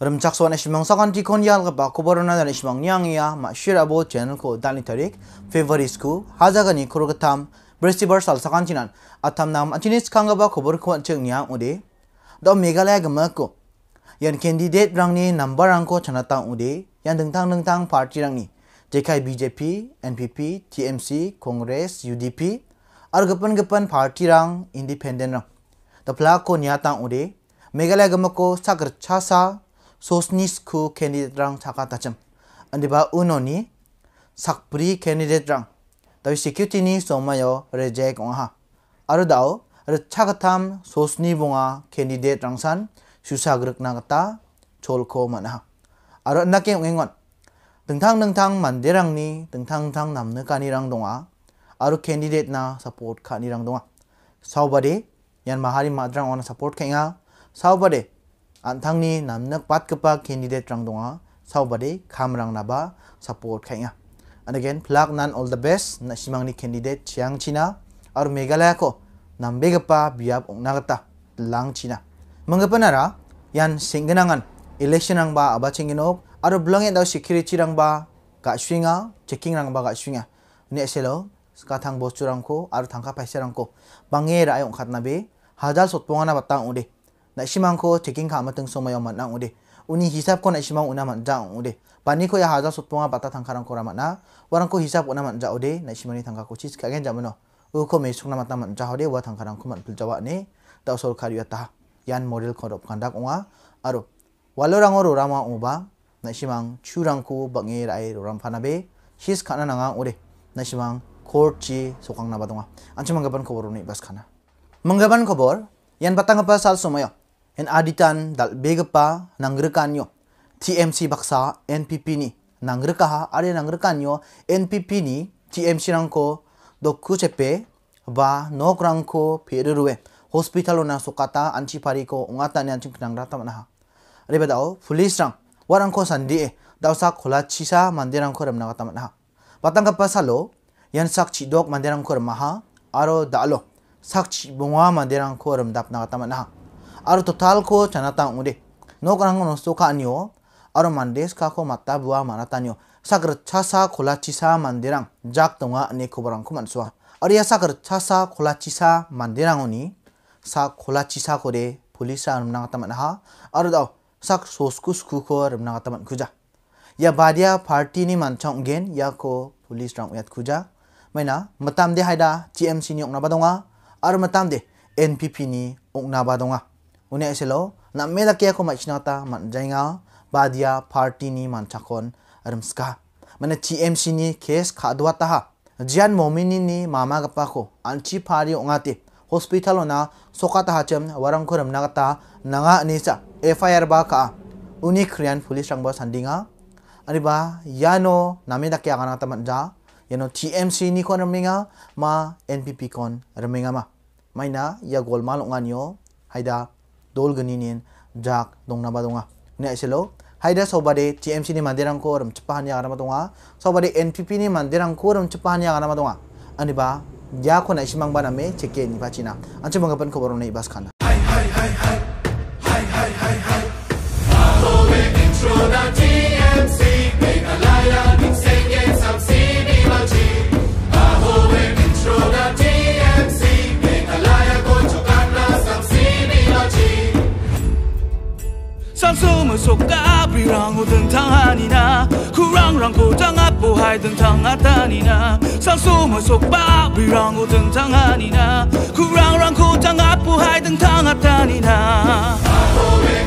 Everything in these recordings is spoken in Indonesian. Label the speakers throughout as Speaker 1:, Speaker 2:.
Speaker 1: rimchaqswan ishmang saqan sakan tikon yal gba kuborona dan ishmang nyang ya ma shira bo channel ko dan tarik favoris ku haza gani ketam bersi bersal sakan chinan atam nam achinis khanga ba kubor kuan cheng nyang ude do megalaya gma ko yan candidate rang ni number rang ko tang ude yan deng tang parti rang ni jekai BJP NPP TMC Kongres, UDP ar gepan-gepan parti rang independen, rang plak ko nyata ode Meghalaya ko sakar chasa 소스니스크 캐니데랑 자가다점 안디바 우노니 삭브리 캐니데랑 다시 큐티니 소마요 레제կ 온하 아르다오 차가탐 소스니 봉아 캐니데 랑산 슈사그럭 나가타 졸코 마나 아르 나케 응원 등탕 등탕 만데랑니 등탕 탕 남느 까니랑 동아 아르 캐니데 나 서포트 카니랑 동아 사우바데 얀 마하리 마드랑 오나 서포트 캥아 사우바데 안탕니 남낙 빠트급바 candidate rang donga saubari kamrang naba s u p p o k h n g a and again plug nan all the best na simangni candidate chiang china aru megalaya ko nambegapa biap ongnagata lang china mangapanara yan singganangan election a n g ba aba chenginok aru blonge daw security rang ba ga swinga checking rang ba ga swinga ne selo s k a t a n g bostu rang ko aru t a n g k a paisa rang ko bangera ayong khatna b i h a d a l sotponga na batang u d i na shiman ko checking ka mateng so mayo man ude uni hisap ko na shimang una man ja ude pani ko ya haja sutponga bata tangkaran ko rama na warang ko hisab una man ja ude na shimani tangka ko chis kagen ja mano u ko me sungna mata man ja ude wa tangkaran ko man pil jawa ne ta sol kariya ta yan model ko dop kandak unga aro walo rango ro rama uba na shimang churang ko bangi rai ram panabe his kana nanga ude na shimang korchi sokang na badonga anchimang gaban ko boroni bas kana manggaban kobor yan batang apa sal somayo en aditan dal begpa yo TMC baksa NPP ni nangreka ha are yo NPP ni TMC rangko dokku cepe ba nok rangko perurwe hospital ona sokata anci pariko ko ongata ni anchi nangrata manaha are bedao police rang warangko sandi e dausa khola chisa mandirangko remna kata manaha Batang kapasalo yan sakchi dok mandirangko remaha aro dalo sakchi bonga mandirangko remdapna kata manaha Aru total ko chanata ude nokrang no suka anio aru mandes ka ko mata bua nyo sakar chasa khola chisa mandirang jak tonga neko kobarang ko manswa aru ya sagar chasa khola chisa mandirang oni sa khola chisa ko de polisa ta man ha aro da sak sosku sku ko ta man kuja ya badia party ni manchang gen ya ko police rang yat kuja maina matam de haida gmc ni ongna badonga aru matam de npp ni ongna badonga Unia silo na melakia ko machinata man jenga badia party ni man chakon arumska mana TMC ni kes kadua taha jian momini ni mama gapako anci party ongati hospital ona sokata hacem warang naga nagata nanga nisa FIR ba ka uni krian police rang ba sandinga ani ba yano na melakia kana ta man TMC ni kon reminga, ma NPP kon raminga ma maina ya golmal ongani yo haida dol ganinin jak dongna ba donga ne selo haida sobade TMC ni mandirang ko ram chpa hanya g a n a m a donga sobade NPP ni mandirang ko ram chpa hanya g a n a m a donga ani ba ya ko na s i m a n g ba na me cheke ni ba china an chimang ban ko borone ibas kana hai hai hai hai hai hai hai hai follow intro na TMC pe a laya 찬숨을 속가비랑 우등탕 하니나 후랑랑 고장 앞보 하이등탕 하다니나 찬숨을 속바비랑 우등탕 하니나 후랑랑 고장 앞보 하이등탕 하다니나 m e n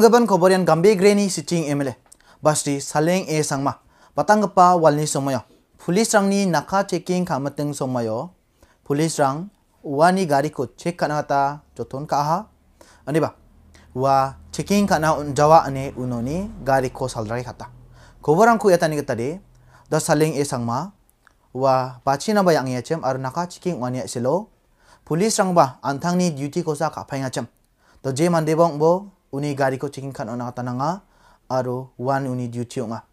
Speaker 1: g g a b a n koboran k a m b i n greni g sicing emle basri saleng e sangma batangpa walni somayo police रंगनि नाका चेकिंग खामतंग समय पुलिस रंग वानि गाड़ीखौ चेक खानाता जतन काहा अनेबा वा चेकिंग खाना उनजावा अने उनोनि गाड़ीखौ सालद्राय खाता खबरांखौ एतानि गेतादि द सालिं एसांमा वा बाचिनाबा यांगियाचम आरो नाका चेकिंग वानि एसेल पुलिस रंगबा आंथांनि ड्यूटीखौ जा खाफायङाचम द जे मानदेबंबो उनि गाड़ीखौ चेकिंग खाना नाङा aro wan uni duty nga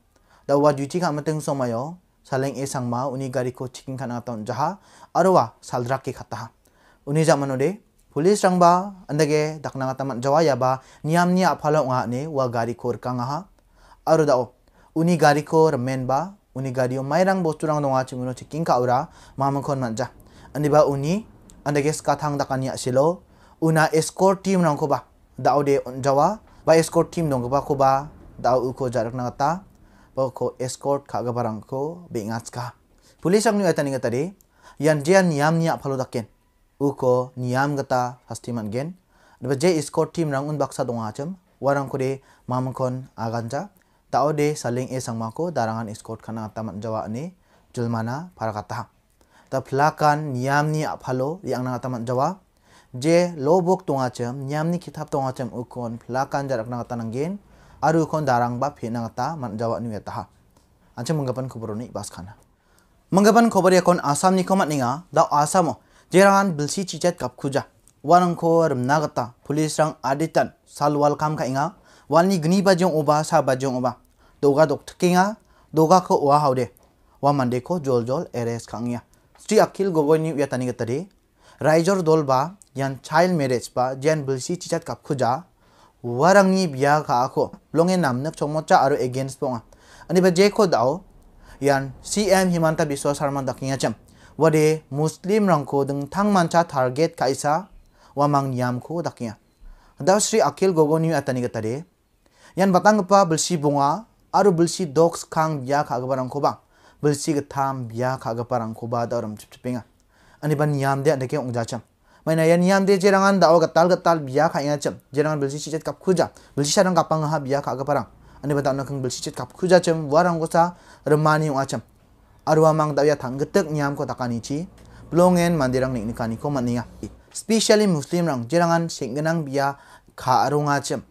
Speaker 1: da wa duty ka mateng soma yo saleng e sangma uni gari ko chicken khana ton jaha aro wa saldra ke khata uni jamano de police rang ba andage dakna ngata man jawa ya ba niyam ni aphalo nga ne wa gari ko rka nga aro da uni gari ko men ba uni gari mai rang bo turang nga chimuno chicken ka ura mam khon man ja ani ba uni andage ska thang dakani asilo una escort team rang ba daude on jawa ba escort team dong ba ko dau uko jarak na ta escort kha ga barang ko be ngats ka pulis ang ni ata tadi yan jian niam niya phalo daken, uko niam gata hasti man gen deba je escort team rang un baksa dong cham warang ko de aganja tao de saling e sangma ko darangan escort khana man jawa ni julmana kata. ta flakan niam ni halu yang na man jawa je lobok niam ni kitab tongacham ukon flakan jarak na nanggen aru kon darang ba phe nang ta man jawa ni ta ha anche manggapan khobor ni bas khana manggapan khobor ya kon asam ni komat ninga da asam jeran bilsi chichat kap khuja wanang ko rumna gata police rang aditan salwal kam ka inga walni gni ba jong oba sa ba jong oba doga dok tkinga doga ko wa haude wa mande ko jol jol eres khangya sri akhil gogoi ni yatani gatari রাইজর দল বা ইয়ান child marriage বা জিয়ান bilsi চিচাত kap warangni bia kha kho longe namnak chongmo aru against ponga ani ba je kho yan cm himanta biswa Sharma dakinga cham wade muslim rang ko ding thangman cha target kaisa wamang yam ko dakinga daw sri akil gogoni atani gatare yan batangpa bulsi bunga aru bulsi dogs kang bia kha gabarang ko ba bulsi gatham bia kha gabarang ko ba daram chipchinga ani ban yam de andake ongja cham Mana yan yam de jerangan dao gatal gatal biya ka inga cem. Jerangan belsi cicet kap kuja. Belsi sarang kapang ha biya ka ane Ani batau nakang belsi cicet kap kuja cem warang kosa remani yung acem. Arwa mang dao ya tang getek nyam kota kanici. Belongen mandirang nik nikani ko maninga. Especially muslim rang jerangan singgenang biya ka arung chem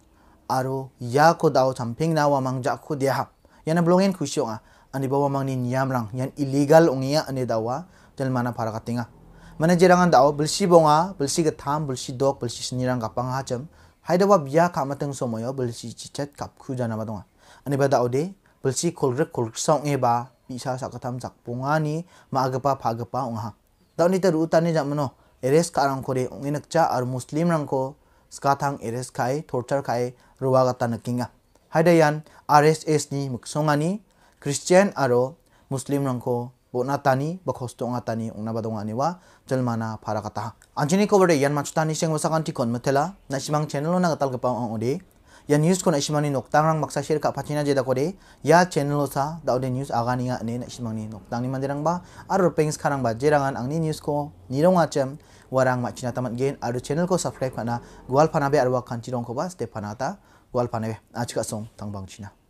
Speaker 1: Aro ya ko dao camping na mang jak ko dia Yana belongen kusyong nga ane bawa mang ni nyam rang yan illegal ongia ani dawa. Jel mana para tinga mana jerangan dao belsi bonga belsi getam belsi dok belsi senirang kapang hacem haidawa biya kamateng somoyo belsi cicet kap kujana madonga ani ba dao de belsi kolgrek kolgrek song eba bisa sakatam jakpunga ni maagepa pagepa ongha dao ni teru utani jamano eres karang kore cha ar muslim rangko skatang eres kai torture kai ruwagata nakinga haidayan RSS ni muksongani Christian aro Muslim rangko bona tani ba khosto nga tani ungna badong ani wa jalmana phara kata anjini ko bade yan machu tani seng wasakan ti kon m e t e l a na simang channel na gatal gpa a ong ode ya news ko na simani noktang rang maksa share ka p a c h i n a jeda kore ya channel sa d a o d e news agani nga ne na simani g n noktang ni mandirang ba aru pengs kharang ba jerangan angni news ko nirong achem warang machina tamat gen aru channel ko subscribe kana gwal phanabe arwa kanchirong ko ba step a n a t a gwal phanabe ajka song tangbang china